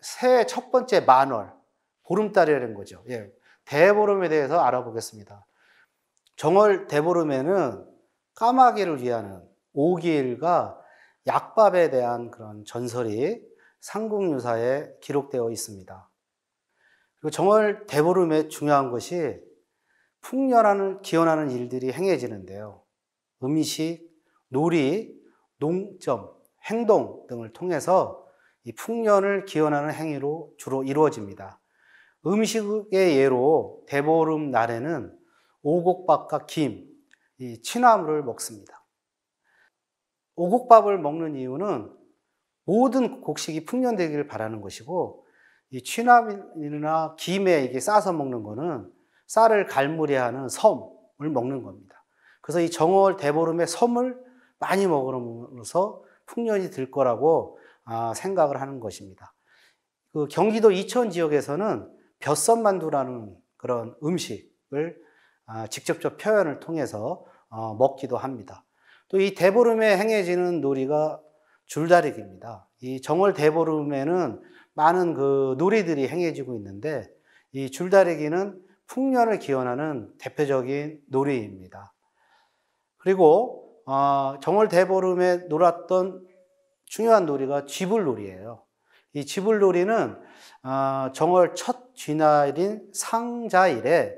새해 첫 번째 만월, 보름달이라는 거죠. 예. 대보름에 대해서 알아보겠습니다. 정월 대보름에는 까마귀를 위하는 오기일과 약밥에 대한 그런 전설이 상국유사에 기록되어 있습니다. 그리고 정월 대보름의 중요한 것이 풍년을 기원하는 일들이 행해지는데요. 음식, 놀이, 농점, 행동 등을 통해서 이 풍년을 기원하는 행위로 주로 이루어집니다. 음식의 예로 대보름 날에는 오곡밥과 김, 이 취나물을 먹습니다. 오곡밥을 먹는 이유는 모든 곡식이 풍년되기를 바라는 것이고 이 취나물이나 김에 이게 싸서 먹는 것은 쌀을 갈무리하는 섬을 먹는 겁니다. 그래서 이 정월 대보름에 섬을 많이 먹으면서 풍년이 들 거라고 아, 생각을 하는 것입니다. 그 경기도 이천 지역에서는 벼썬만두라는 그런 음식을 아, 직접적 표현을 통해서 어, 먹기도 합니다. 또 이 대보름에 행해지는 놀이가 줄다리기입니다. 이 정월 대보름에는 많은 그 놀이들이 행해지고 있는데 이 줄다리기는 풍년을 기원하는 대표적인 놀이입니다. 그리고 어, 정월 대보름에 놀았던 중요한 놀이가 쥐불놀이예요. 이 쥐불놀이는 어, 정월 첫 쥐날인 상자일에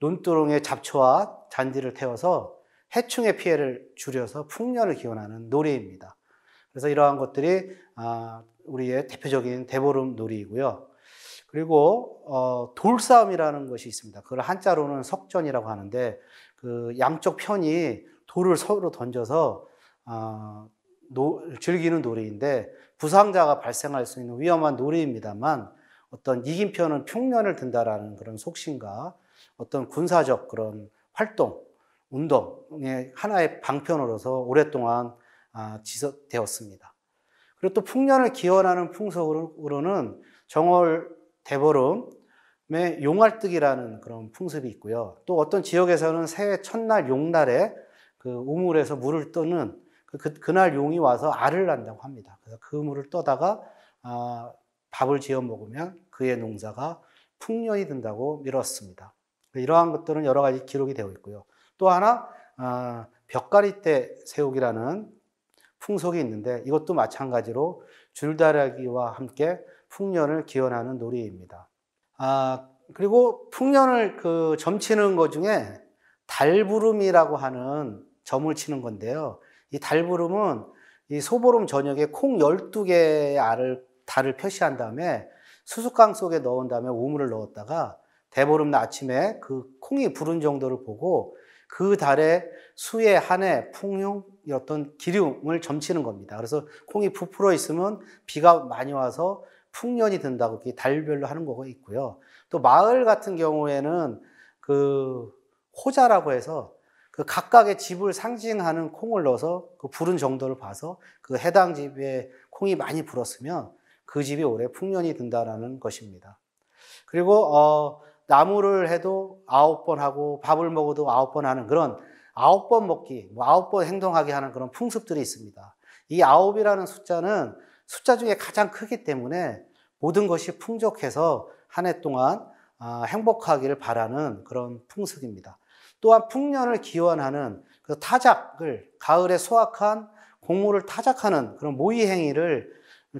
논두렁에 잡초와 잔디를 태워서 해충의 피해를 줄여서 풍년을 기원하는 놀이입니다. 그래서 이러한 것들이 아, 우리의 대표적인 대보름 놀이이고요. 그리고 어, 돌싸움이라는 것이 있습니다. 그걸 한자로는 석전이라고 하는데 그 양쪽 편이 돌을 서로 던져서 어, 노, 즐기는 놀이인데 부상자가 발생할 수 있는 위험한 놀이입니다만 어떤 이긴 편은 풍년을 든다라는 그런 속신과 어떤 군사적 그런 활동, 운동의 하나의 방편으로서 오랫동안 아, 지속되었습니다. 그리고 또 풍년을 기원하는 풍속으로는 정월 대보름에 용알뜨기라는 그런 풍습이 있고요. 또 어떤 지역에서는 새해 첫날 용날에 그 우물에서 물을 떠는 그, 그, 날 용이 와서 알을 낳는다고 합니다. 그래서 그 물을 떠다가 아, 밥을 지어 먹으면 그의 농사가 풍년이 든다고 믿었습니다. 이러한 것들은 여러 가지 기록이 되어 있고요. 또 하나 아, 벽가리 때 세우기라는 풍속이 있는데 이것도 마찬가지로 줄다리기와 함께 풍년을 기원하는 놀이입니다. 아, 그리고 풍년을 그 점치는 것 중에 달부름이라고 하는 점을 치는 건데요. 이 달부름은 이 소보름 저녁에 콩 12개의 알을, 달을 표시한 다음에 수수깡 속에 넣은 다음에 오물을 넣었다가 대보름 아침에 그 콩이 부른 정도를 보고 그 달의 수의 한해 풍흉이었 기륭을 점치는 겁니다. 그래서 콩이 부풀어 있으면 비가 많이 와서 풍년이 든다고 이게 달별로 하는 거가 있고요. 또 마을 같은 경우에는 그 호자라고 해서 그 각각의 집을 상징하는 콩을 넣어서 그 부른 정도를 봐서 그 해당 집에 콩이 많이 불었으면 그 집이 올해 풍년이 든다라는 것입니다. 그리고 어, 나무를 해도 아홉 번 하고 밥을 먹어도 아홉 번 하는 그런 아홉 번 먹기, 뭐 아홉 번 행동하게 하는 그런 풍습들이 있습니다. 이 아홉이라는 숫자는 숫자 중에 가장 크기 때문에 모든 것이 풍족해서 한 해 동안 아, 행복하기를 바라는 그런 풍습입니다. 또한 풍년을 기원하는 그 타작을 가을에 소확한 곡물을 타작하는 그런 모의 행위를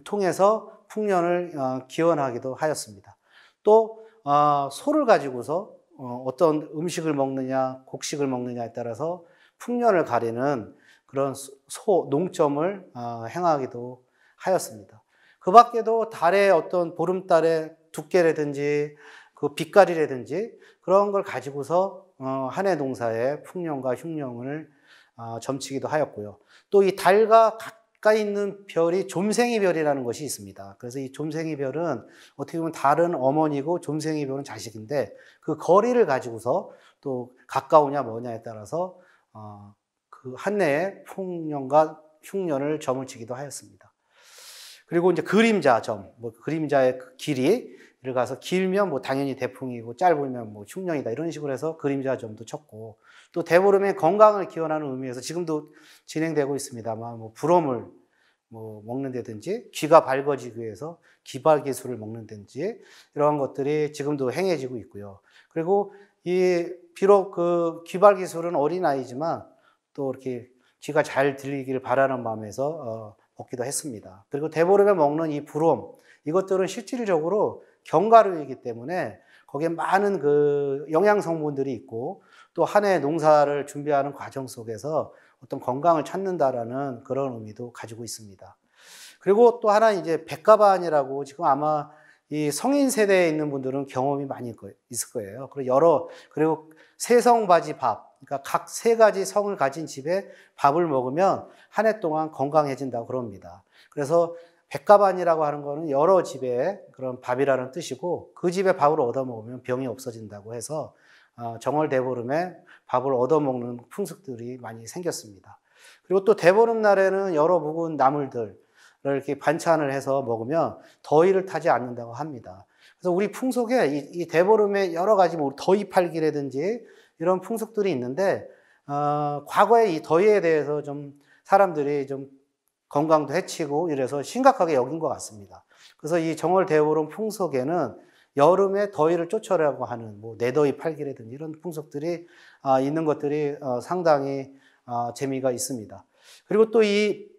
통해서 풍년을 어, 기원하기도 하였습니다. 또 어, 소를 가지고서 어, 어떤 음식을 먹느냐, 곡식을 먹느냐에 따라서 풍년을 가리는 그런 소 농점을 행하기도 하였습니다. 그 밖에도 달의 어떤 보름달의 두께라든지 그 빛깔이라든지 그런 걸 가지고서 어, 한해 농사의 풍년과흉년을 어, 점치기도 하였고요. 또 이 달과 가까이 있는 별이 좀생이 별이라는 것이 있습니다. 그래서 이 좀생이 별은 어떻게 보면 다른 어머니고 좀생이 별은 자식인데 그 거리를 가지고서 또 가까우냐 뭐냐에 따라서 어, 그 한해의 풍년과 흉년을 점을 치기도 하였습니다. 그리고 이제 그림자 점, 뭐 그림자의 그 길이 를 가서 길면 뭐 당연히 대풍이고 짧으면 뭐 흉년이다 이런 식으로 해서 그림자 점도 쳤고 또 대보름의 건강을 기원하는 의미에서 지금도 진행되고 있습니다만 뭐 불어물 뭐 먹는다든지 귀가 밝아지기 위해서 기발기술을 먹는다든지 이러한 것들이 지금도 행해지고 있고요. 그리고 이 비록 그 기발기술은 어린 아이지만 또 이렇게 귀가 잘 들리기를 바라는 마음에서 어 먹기도 했습니다. 그리고 데보르가 먹는 이부름 이것들은 실질적으로 견과류이기 때문에 거기에 많은 그 영양 성분들이 있고 또 한해 농사를 준비하는 과정 속에서 어떤 건강을 찾는다라는 그런 의미도 가지고 있습니다. 그리고 또 하나 이제 백가반이라고 지금 아마 이 성인 세대에 있는 분들은 경험이 많이 있을 거예요. 그리고 여러 그리고 세성 바지 밥 그러니까 각 세 가지 성을 가진 집에 밥을 먹으면 한 해 동안 건강해진다고 그럽니다. 그래서 백가반이라고 하는 거는 여러 집에 그런 밥이라는 뜻이고 그 집에 밥을 얻어 먹으면 병이 없어진다고 해서 어, 정월 대보름에 밥을 얻어 먹는 풍습들이 많이 생겼습니다. 그리고 또 대보름 날에는 여러 묵은 나물들 이렇게 반찬을 해서 먹으면 더위를 타지 않는다고 합니다. 그래서 우리 풍속에 이, 이 대보름에 여러 가지 뭐 더위 팔기라든지 이런 풍속들이 있는데 어, 과거에 이 더위에 대해서 좀 사람들이 좀 건강도 해치고 이래서 심각하게 여긴 것 같습니다. 그래서 이 정월 대보름 풍속에는 여름에 더위를 쫓으라고 하는 뭐 내더위 팔기라든지 이런 풍속들이 어, 있는 것들이 어, 상당히 어, 재미가 있습니다. 그리고 또이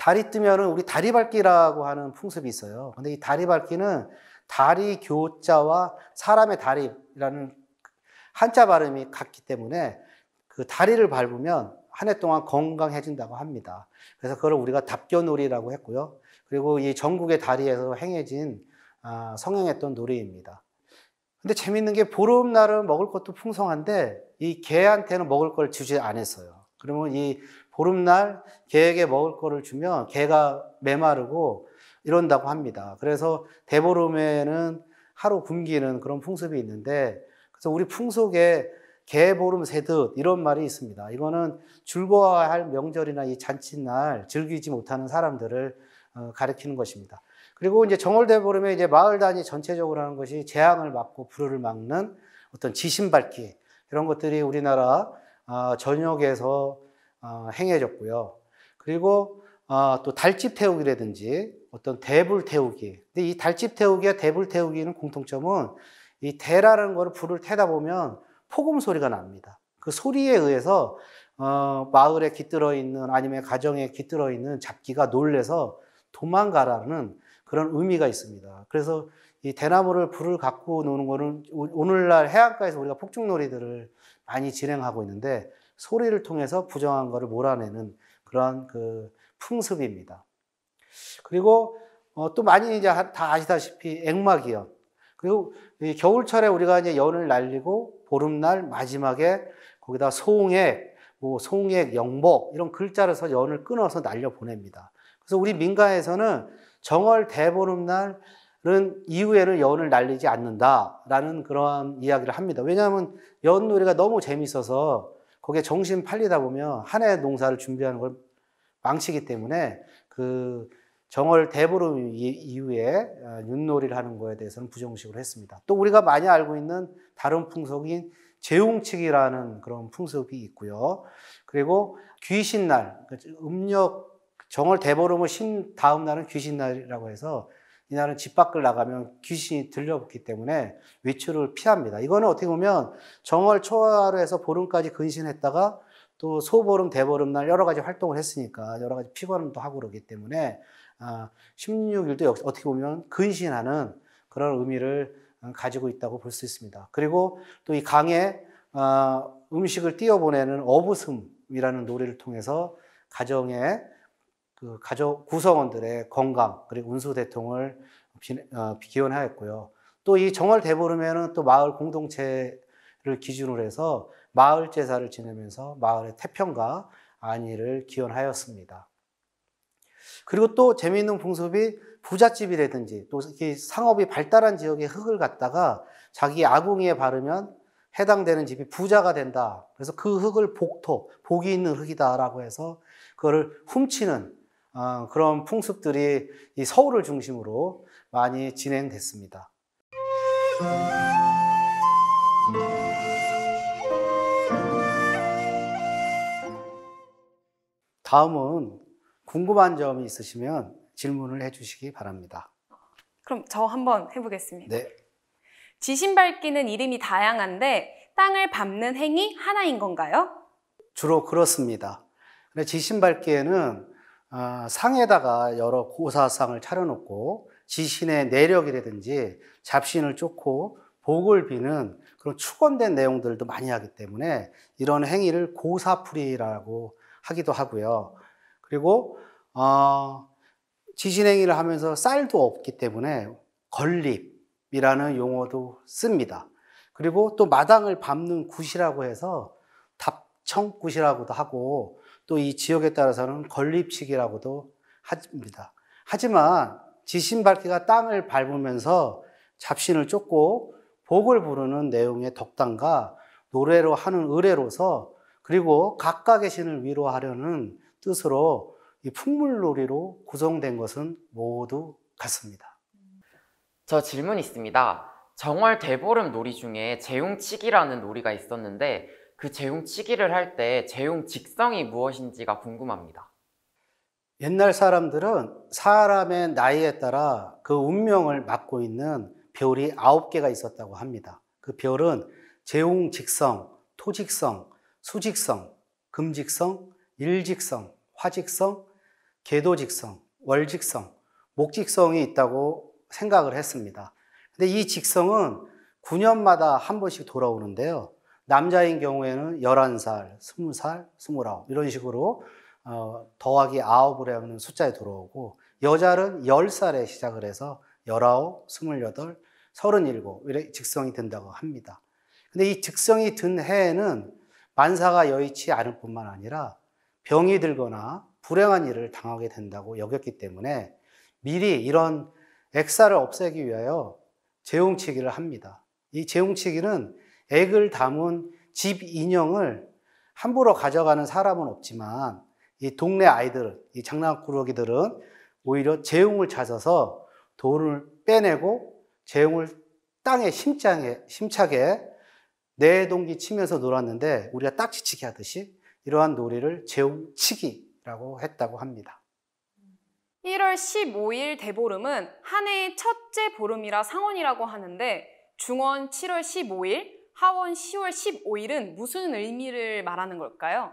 달이 뜨면은 우리 다리 밟기라고 하는 풍습이 있어요. 근데 이 다리 밟기는 다리 교자와 사람의 다리라는 한자 발음이 같기 때문에 그 다리를 밟으면 한 해 동안 건강해진다고 합니다. 그래서 그걸 우리가 답교놀이라고 했고요. 그리고 이 전국의 다리에서 행해진 아, 성행했던 놀이입니다. 근데 재밌는 게 보름날은 먹을 것도 풍성한데 이 개한테는 먹을 걸 주지 않았어요. 그러면 이 보름날 개에게 먹을 거를 주면 개가 메마르고 이런다고 합니다. 그래서 대보름에는 하루 굶기는 그런 풍습이 있는데 그래서 우리 풍속에 개보름 새듯 이런 말이 있습니다. 이거는 즐거워야 할 명절이나 이 잔칫날 즐기지 못하는 사람들을 어, 가리키는 것입니다. 그리고 이제 정월대보름에 이제 마을 단위 전체적으로 하는 것이 재앙을 막고 불을 막는 어떤 지신밝기 이런 것들이 우리나라 어, 전역에서 어, 행해졌고요. 그리고 어, 또 달집 태우기라든지 어떤 대불 태우기. 근데 이 달집 태우기와 대불 태우기는 공통점은 이 대라는 거를 불을 태다 보면 폭음 소리가 납니다. 그 소리에 의해서 어, 마을에 깃들어 있는 아니면 가정에 깃들어 있는 잡기가 놀래서 도망가라는 그런 의미가 있습니다. 그래서 이 대나무를 불을 갖고 노는 거는 오늘날 해안가에서 우리가 폭죽놀이들을 많이 진행하고 있는데 소리를 통해서 부정한 것을 몰아내는 그러한 그 풍습입니다. 그리고 어, 또 많이 이제 다 아시다시피 액막이요. 그리고 겨울철에 우리가 이제 연을 날리고 보름날 마지막에 거기다 송액, 뭐 송액, 영복 이런 글자를 서 연을 끊어서 날려 보냅니다. 그래서 우리 민가에서는 정월 대보름날은 이후에는 연을 날리지 않는다라는 그러한 이야기를 합니다. 왜냐하면 연놀이가 너무 재밌어서 거기에 정신 팔리다 보면 한 해 농사를 준비하는 걸 망치기 때문에 그 정월 대보름 이후에 어, 윷놀이를 하는 거에 대해서는 부정식으로 했습니다. 또 우리가 많이 알고 있는 다른 풍속인 재웅치기라는 그런 풍속이 있고요. 그리고 귀신날, 그 음력 정월 대보름을 신 다음 날은 귀신날이라고 해서 이날은 집 밖을 나가면 귀신이 들려붙기 때문에 외출을 피합니다. 이거는 어떻게 보면 정월 초하루 해서 보름까지 근신했다가 또 소보름, 대보름 날 여러 가지 활동을 했으니까 여러 가지 피곤도 하고 그러기 때문에 16일도 아, 역시 어떻게 보면 근신하는 그런 의미를 가지고 있다고 볼 수 있습니다. 그리고 또 이 강에 아, 음식을 띄워보내는 어부슴이라는 노래를 통해서 가정에 그 가족 구성원들의 건강 그리고 운수 대통을 어, 기원하였고요. 또 이 정월 대보름에는 또 마을 공동체를 기준으로 해서 마을 제사를 지내면서 마을의 태평과 안위를 기원하였습니다. 그리고 또 재미있는 풍습이 부잣집이라든지 또 상업이 발달한 지역의 흙을 갖다가 자기 아궁이에 바르면 해당되는 집이 부자가 된다. 그래서 그 흙을 복토, 복이 있는 흙이다라고 해서 그거를 훔치는 아, 그런 풍습들이 이 서울을 중심으로 많이 진행됐습니다. 다음은 궁금한 점이 있으시면 질문을 해주시기 바랍니다. 그럼 저 한번 해보겠습니다. 네. 지신 밝기는 이름이 다양한데 땅을 밟는 행위 하나인 건가요? 주로 그렇습니다. 지신 밝기에는 아, 상에다가 여러 고사상을 차려놓고 지신의 내력이라든지 잡신을 쫓고 복을 비는 그런 축원된 내용들도 많이 하기 때문에 이런 행위를 고사풀이라고 하기도 하고요. 그리고 어, 지신행위를 하면서 쌀도 없기 때문에 건립이라는 용어도 씁니다. 그리고 또 마당을 밟는 굿이라고 해서 답청굿이라고도 하고 또이 지역에 따라서는 건립식이라고도 합니다. 하지만 지신 밝기가 땅을 밟으면서 잡신을 쫓고 복을 부르는 내용의 덕담과 노래로 하는 의례로서 그리고 각각의 신을 위로하려는 뜻으로 이 풍물놀이로 구성된 것은 모두 같습니다. 저 질문 있습니다. 정월 대보름 놀이 중에 재웅치기라는 놀이가 있었는데 그 재용치기를 할 때 재용 직성이 무엇인지가 궁금합니다. 옛날 사람들은 사람의 나이에 따라 그 운명을 맡고 있는 별이 아홉 개가 있었다고 합니다. 그 별은 재용 직성, 토직성, 수직성, 금직성, 일직성, 화직성, 궤도직성, 월직성, 목직성이 있다고 생각을 했습니다. 근데 이 직성은 9년마다 한 번씩 돌아오는데요. 남자인 경우에는 11살, 20살, 29 이런 식으로 어, 더하기 9을 하면 숫자에 들어오고 여자는 10살에 시작을 해서 19, 28, 37 이렇게 직성이 된다고 합니다. 근데 이 직성이 든 해에는 만사가 여의치 않을 뿐만 아니라 병이 들거나 불행한 일을 당하게 된다고 여겼기 때문에 미리 이런 액사를 없애기 위하여 재용치기를 합니다. 이 재용치기는 액을 담은 집 인형을 함부로 가져가는 사람은 없지만 이 동네 아이들, 이 장난꾸러기들은 오히려 재웅을 찾아서 돈을 빼내고 재웅을 땅에 심장에, 심차게 내동기 치면서 놀았는데 우리가 딱지치기 하듯이 이러한 놀이를 재웅치기라고 했다고 합니다. 1월 15일 대보름은 한 해의 첫째 보름이라 상원이라고 하는데 중원 7월 15일, 하원 10월 15일은 무슨 의미를 말하는 걸까요?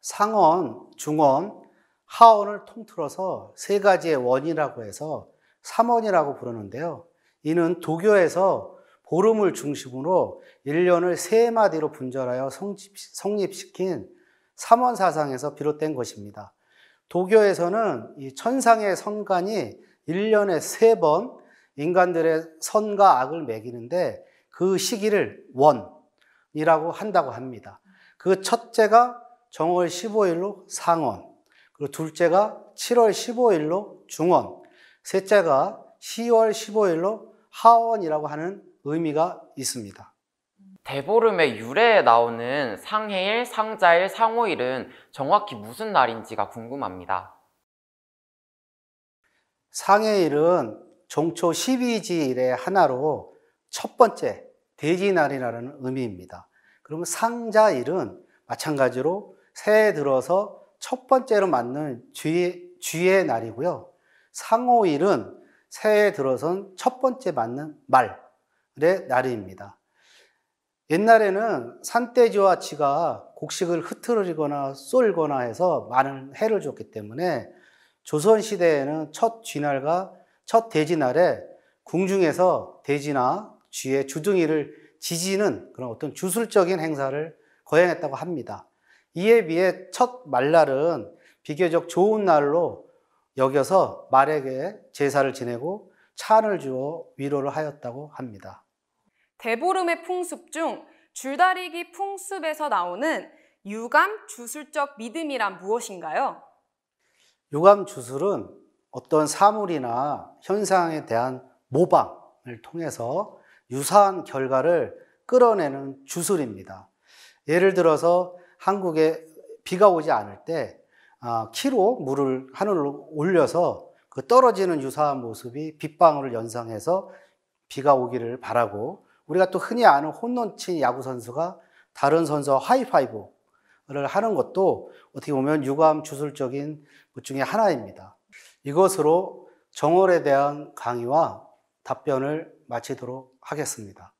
상원, 중원, 하원을 통틀어서 세 가지의 원이라고 해서 삼원이라고 부르는데요. 이는 도교에서 보름을 중심으로 1년을 세 마디로 분절하여 성립시킨 삼원 사상에서 비롯된 것입니다. 도교에서는 이 천상의 선관이 1년에 세번 인간들의 선과 악을 매기는데 그 시기를 원이라고 한다고 합니다. 그 첫째가 정월 15일로 상원, 그리고 둘째가 7월 15일로 중원, 셋째가 10월 15일로 하원이라고 하는 의미가 있습니다. 대보름의 유래에 나오는 상해일, 상자일, 상호일은 정확히 무슨 날인지가 궁금합니다. 상해일은 종초 12지일의 하나로 첫 번째 대지날이라는 의미입니다. 그러면 상자일은 마찬가지로 새해 들어서 첫 번째로 맞는 쥐, 쥐의 날이고요. 상호일은 새해 들어선 첫 번째 맞는 말의 날입니다. 옛날에는 산돼지와 쥐가 곡식을 흐트러지거나 쏠거나 해서 많은 해를 줬기 때문에 조선시대에는 첫 쥐날과 첫 대진날에 궁중에서 대지나 쥐의 주둥이를 지지는 그런 어떤 주술적인 행사를 거행했다고 합니다. 이에 비해 첫 말날은 비교적 좋은 날로 여겨서 말에게 제사를 지내고 찬을 주어 위로를 하였다고 합니다. 대보름의 풍습 중 줄다리기 풍습에서 나오는 유감 주술적 믿음이란 무엇인가요? 유감 주술은 어떤 사물이나 현상에 대한 모방을 통해서 유사한 결과를 끌어내는 주술입니다. 예를 들어서 한국에 비가 오지 않을 때 아, 키로 물을 하늘로 올려서 그 떨어지는 유사한 모습이 빗방울을 연상해서 비가 오기를 바라고 우리가 또 흔히 아는 홈런치 야구 선수가 다른 선수와 하이파이브를 하는 것도 어떻게 보면 유감 주술적인 것 중에 하나입니다. 이것으로 정월에 대한 강의와 답변을 마치도록 하겠습니다.